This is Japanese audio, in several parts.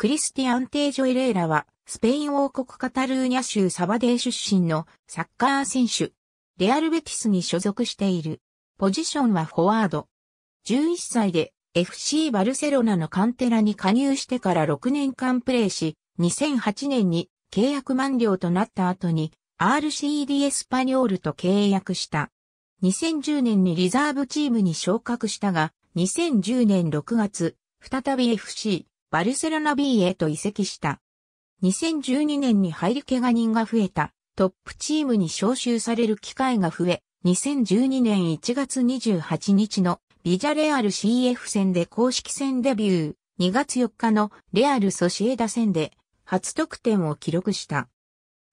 クリスティアン・テージョ・エレーラは、スペイン王国カタルーニャ州サバデー出身のサッカー選手。レアルベティスに所属している。ポジションはフォワード。11歳で FC バルセロナのカンテラに加入してから6年間プレーし、2008年に契約満了となった後に RCD エスパニョールと契約した。2010年にリザーブチームに昇格したが、2010年6月、再び FC バルセロナ B へと移籍した。2012年に入り怪我人が増えたトップチームに招集される機会が増え、2012年1月28日のビジャレアル CF 戦で公式戦デビュー、2月4日のレアルソシエダ戦で初得点を記録した。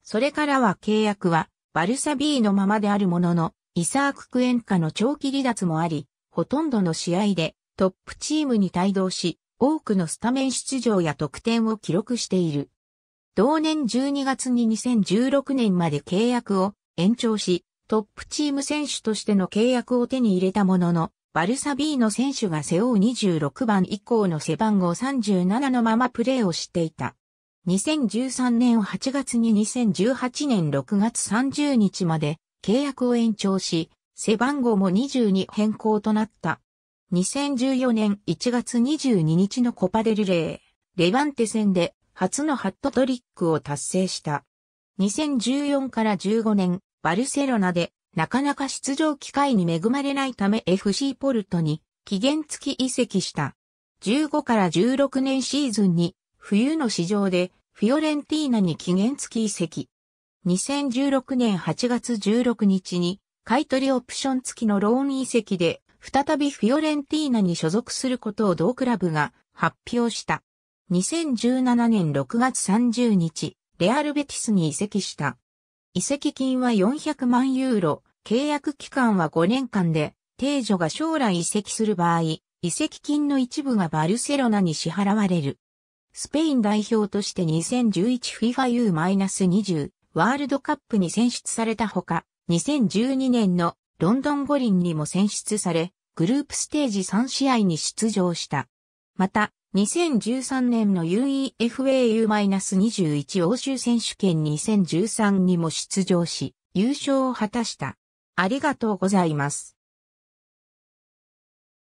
それからは契約はバルサ B のままであるものの、イサーク・クエンカの長期離脱もあり、ほとんどの試合でトップチームに帯同し、多くのスタメン出場や得点を記録している。同年12月に2016年まで契約を延長し、トップチーム選手としての契約を手に入れたものの、バルサビーの選手が背負う26番以降の背番号37のままプレーをしていた。2013年8月に2018年6月30日まで契約を延長し、背番号も22変更となった。2014年1月22日のコパデルレー、レバンテ戦で初のハットトリックを達成した。2014から15年、バルセロナでなかなか出場機会に恵まれないため FC ポルトに期限付き移籍した。15から16年シーズンに冬の市場でフィオレンティーナに期限付き移籍。2016年8月16日に買取オプション付きのローン移籍で再びフィオレンティーナに所属することを同クラブが発表した。2017年6月30日、レアルベティスに移籍した。移籍金は400万ユーロ、契約期間は5年間で、定女が将来移籍する場合、移籍金の一部がバルセロナに支払われる。スペイン代表として 2011FIFAU-20 ワールドカップに選出されたほか、2012年のロンドン五輪にも選出され、グループステージ3試合に出場した。また、2013年の UEFAU-21 欧州選手権2013にも出場し、優勝を果たした。ありがとうございます。